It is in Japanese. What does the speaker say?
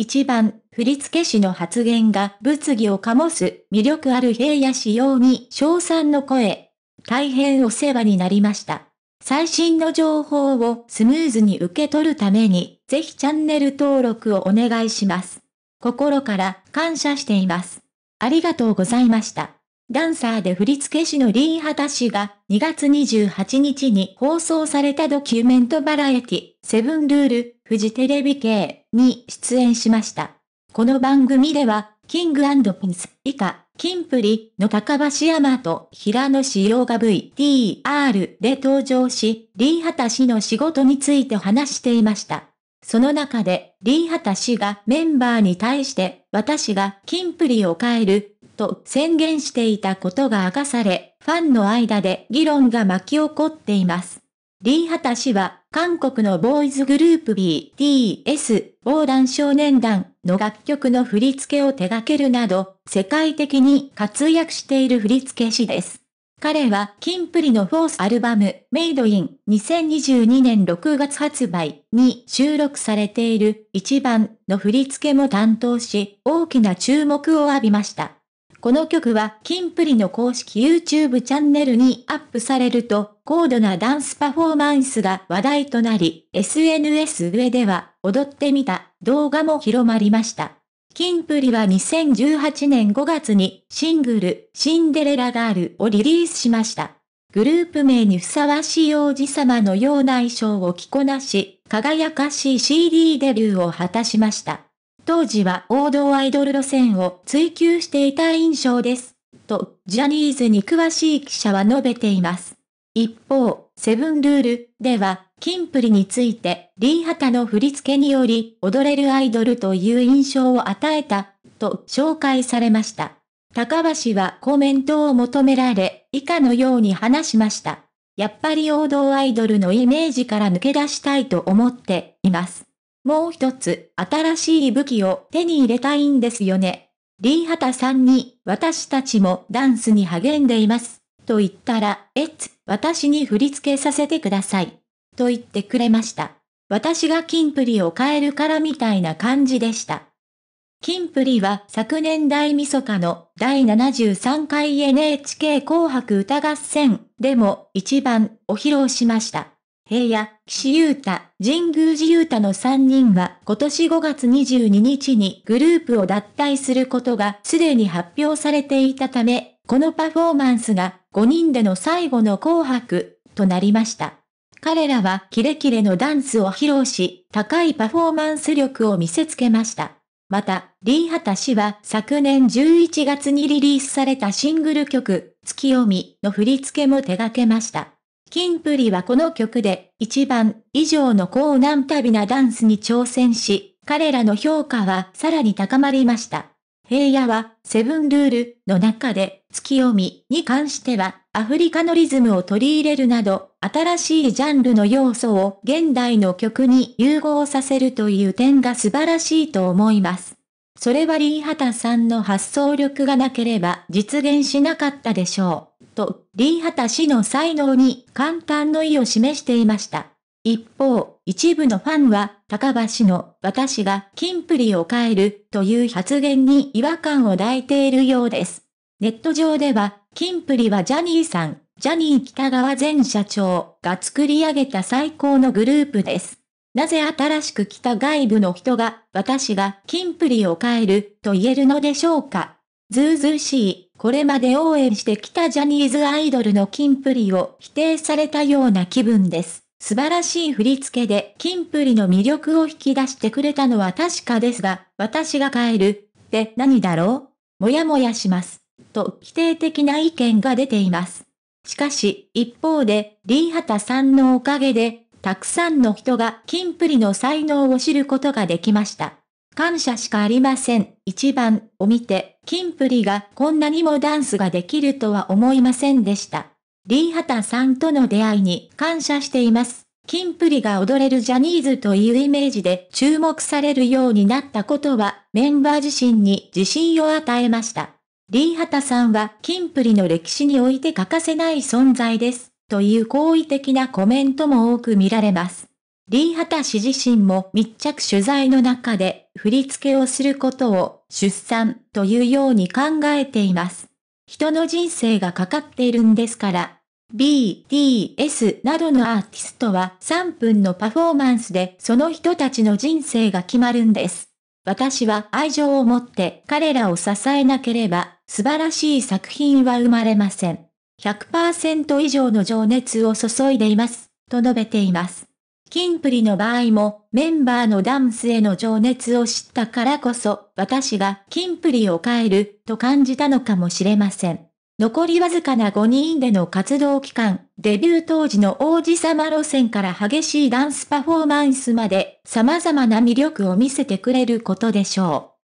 一番、振付師の発言が物議を醸す魅力ある平野仕様に賞賛の声。大変お世話になりました。最新の情報をスムーズに受け取るために、ぜひチャンネル登録をお願いします。心から感謝しています。ありがとうございました。ダンサーで振付師のリー・ハタ氏が2月28日に放送されたドキュメントバラエティ、セブンルールフジテレビ系に出演しました。この番組では、キングピンス以下、キンプリの高橋山と平野志陽が VTR で登場し、リーハタ氏の仕事について話していました。その中で、リーハタ氏がメンバーに対して、私がキンプリを変える、と宣言していたことが明かされ、ファンの間で議論が巻き起こっています。リーハタ氏は韓国のボーイズグループ BTS、防弾少年団の楽曲の振り付けを手掛けるなど、世界的に活躍している振付師です。彼は、キンプリのフォースアルバム、メイドイン2022年6月発売に収録されている一番の振り付けも担当し、大きな注目を浴びました。この曲は、キンプリの公式 YouTube チャンネルにアップされると、高度なダンスパフォーマンスが話題となり、SNS 上では、踊ってみた動画も広まりました。キンプリは2018年5月にシングル、シンデレラガールをリリースしました。グループ名にふさわしい王子様のような衣装を着こなし、輝かしい CD デビューを果たしました。当時は王道アイドル路線を追求していた印象です。と、ジャニーズに詳しい記者は述べています。一方、セブンルールでは、キンプリについて、リーハタの振り付けにより、踊れるアイドルという印象を与えた、と紹介されました。高橋はコメントを求められ、以下のように話しました。やっぱり王道アイドルのイメージから抜け出したいと思っています。もう一つ、新しい武器を手に入れたいんですよね。リーハタさんに、私たちもダンスに励んでいます。と言ったら、えっつ、私に振り付けさせてください。と言ってくれました。私がキンプリを変えるからみたいな感じでした。キンプリは昨年大晦日の第73回 NHK 紅白歌合戦でも一番お披露しました。平野、岸優太、神宮寺優太の3人は今年5月22日にグループを脱退することがすでに発表されていたため、このパフォーマンスが5人での最後の紅白となりました。彼らはキレキレのダンスを披露し、高いパフォーマンス力を見せつけました。また、リンハタ氏は昨年11月にリリースされたシングル曲、月読みの振り付けも手掛けました。キンプリはこの曲で1番以上の高難度なダンスに挑戦し、彼らの評価はさらに高まりました。平野はセブンルールの中で月読みに関してはアフリカのリズムを取り入れるなど新しいジャンルの要素を現代の曲に融合させるという点が素晴らしいと思います。それはリーハタさんの発想力がなければ実現しなかったでしょう。と、リー・ハタ氏の才能に簡単の意を示していました。一方、一部のファンは、高橋の私が金プリを変えるという発言に違和感を抱いているようです。ネット上では、金プリはジャニーさん、ジャニー北川前社長が作り上げた最高のグループです。なぜ新しく来た外部の人が私が金プリを変えると言えるのでしょうかずうずうしいこれまで応援してきたジャニーズアイドルのキンプリを否定されたような気分です。素晴らしい振り付けでキンプリの魅力を引き出してくれたのは確かですが、私が変えるって何だろうもやもやします。と否定的な意見が出ています。しかし、一方で、リーハタさんのおかげで、たくさんの人がキンプリの才能を知ることができました。感謝しかありません。一番を見て、キンプリがこんなにもダンスができるとは思いませんでした。リーハタさんとの出会いに感謝しています。キンプリが踊れるジャニーズというイメージで注目されるようになったことはメンバー自身に自信を与えました。リーハタさんはキンプリの歴史において欠かせない存在です。という好意的なコメントも多く見られます。リーハタ氏自身も密着取材の中で振り付けをすることを出産というように考えています。人の人生がかかっているんですから。BTS などのアーティストは3分のパフォーマンスでその人たちの人生が決まるんです。私は愛情を持って彼らを支えなければ素晴らしい作品は生まれません。100%以上の情熱を注いでいます、と述べています。キンプリの場合も、メンバーのダンスへの情熱を知ったからこそ、私がキンプリを変える、と感じたのかもしれません。残りわずかな5人での活動期間、デビュー当時の王子様路線から激しいダンスパフォーマンスまで様々な魅力を見せてくれることでしょう。